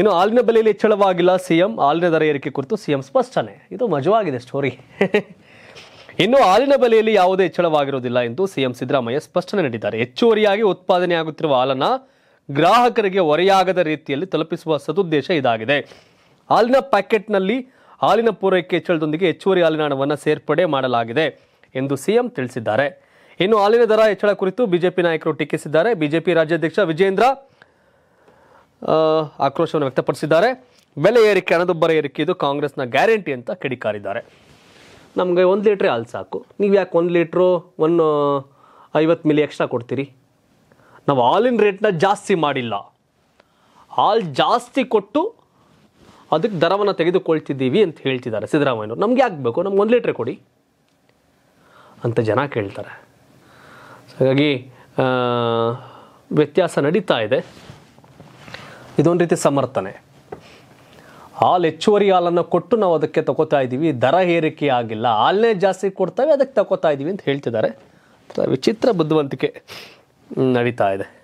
ಇನ್ನು ಹಾಲಿನ ಬೆಲೆಯಲ್ಲಿ ಹೆಚ್ಚಳವಾಗಿಲ್ಲ ಸಿಎಂ ಹಾಲಿನ ದರ ಏರಿಕೆ ಕುರಿತು ಸಿಎಂ ಸ್ಪಷ್ಟನೆ ಇದು ಮಜವಾಗಿದೆ ಸ್ಟೋರಿ ಇನ್ನು ಹಾಲಿನ ಬೆಲೆಯಲ್ಲಿ ಯಾವುದೇ ಹೆಚ್ಚಳವಾಗಿರುವುದಿಲ್ಲ ಎಂದು ಸಿಎಂ ಸಿದ್ದರಾಮಯ್ಯ ಸ್ಪಷ್ಟನೆ ನೀಡಿದ್ದಾರೆ ಹೆಚ್ಚುವರಿಯಾಗಿ ಉತ್ಪಾದನೆಯಾಗುತ್ತಿರುವ ಹಾಲನ್ನು ಗ್ರಾಹಕರಿಗೆ ಹೊರೆಯಾಗದ ರೀತಿಯಲ್ಲಿ ತಲುಪಿಸುವ ಸದುದ್ದೇಶ ಇದಾಗಿದೆ ಹಾಲಿನ ಪ್ಯಾಕೆಟ್ನಲ್ಲಿ ಹಾಲಿನ ಪೂರೈಕೆ ಹೆಚ್ಚಳದೊಂದಿಗೆ ಹೆಚ್ಚುವರಿ ಹಾಲಿನ ಹಣವನ್ನು ಸೇರ್ಪಡೆ ಮಾಡಲಾಗಿದೆ ಎಂದು ಸಿಎಂ ತಿಳಿಸಿದ್ದಾರೆ ಇನ್ನು ಹಾಲಿನ ದರ ಹೆಚ್ಚಳ ಕುರಿತು ಬಿಜೆಪಿ ನಾಯಕರು ಟೀಕಿಸಿದ್ದಾರೆ ಬಿಜೆಪಿ ರಾಜ್ಯಾಧ್ಯಕ್ಷ ವಿಜೇಂದ್ರ ಆಕ್ರೋಶವನ್ನು ವ್ಯಕ್ತಪಡಿಸಿದ್ದಾರೆ ಬೆಲೆ ಏರಿಕೆ ಹಣದುಬ್ಬರ ಏರಿಕೆ ಇದು ಕಾಂಗ್ರೆಸ್ನ ಗ್ಯಾರಂಟಿ ಅಂತ ಕಿಡಿಕಾರಿದ್ದಾರೆ ನಮಗೆ ಒಂದು ಲೀಟ್ರೇ ಹಾಲು ಸಾಕು ನೀವು ಯಾಕೆ ಒಂದು ಲೀಟ್ರು ಒಂದು ಐವತ್ತು ಮಿಲಿ ಎಕ್ಸ್ಟ್ರಾ ಕೊಡ್ತೀರಿ ನಾವು ಹಾಲಿನ ರೇಟ್ನ ಜಾಸ್ತಿ ಮಾಡಿಲ್ಲ ಹಾಲು ಜಾಸ್ತಿ ಕೊಟ್ಟು ಅದಕ್ಕೆ ದರವನ್ನು ತೆಗೆದುಕೊಳ್ತಿದ್ದೀವಿ ಅಂತ ಹೇಳ್ತಿದ್ದಾರೆ ಸಿದ್ದರಾಮಯ್ಯವರು ನಮ್ಗೆ ಯಾಕೆ ಬೇಕು ನಮ್ಗೆ ಒಂದು ಲೀಟ್ರೆ ಕೊಡಿ ಅಂತ ಜನ ಕೇಳ್ತಾರೆ ಹಾಗಾಗಿ ವ್ಯತ್ಯಾಸ ನಡೀತಾ ಇದೆ ಇದೊಂದು ರೀತಿ ಸಮರ್ಥನೆ ಹಾಲು ಹೆಚ್ಚುವರಿ ಹಾಲನ್ನು ಕೊಟ್ಟು ನಾವು ಅದಕ್ಕೆ ತಗೋತಾ ಇದ್ದೀವಿ ದರ ಏರಿಕೆ ಆಗಿಲ್ಲ ಹಾಲನ್ನೇ ಜಾಸ್ತಿ ಕೊಡ್ತಾವೆ ಅದಕ್ಕೆ ತಗೋತಾ ಇದ್ದೀವಿ ಅಂತ ಹೇಳ್ತಿದ್ದಾರೆ ವಿಚಿತ್ರ ಬುದ್ಧಿವಂತಿಕೆ ನಡೀತಾ ಇದೆ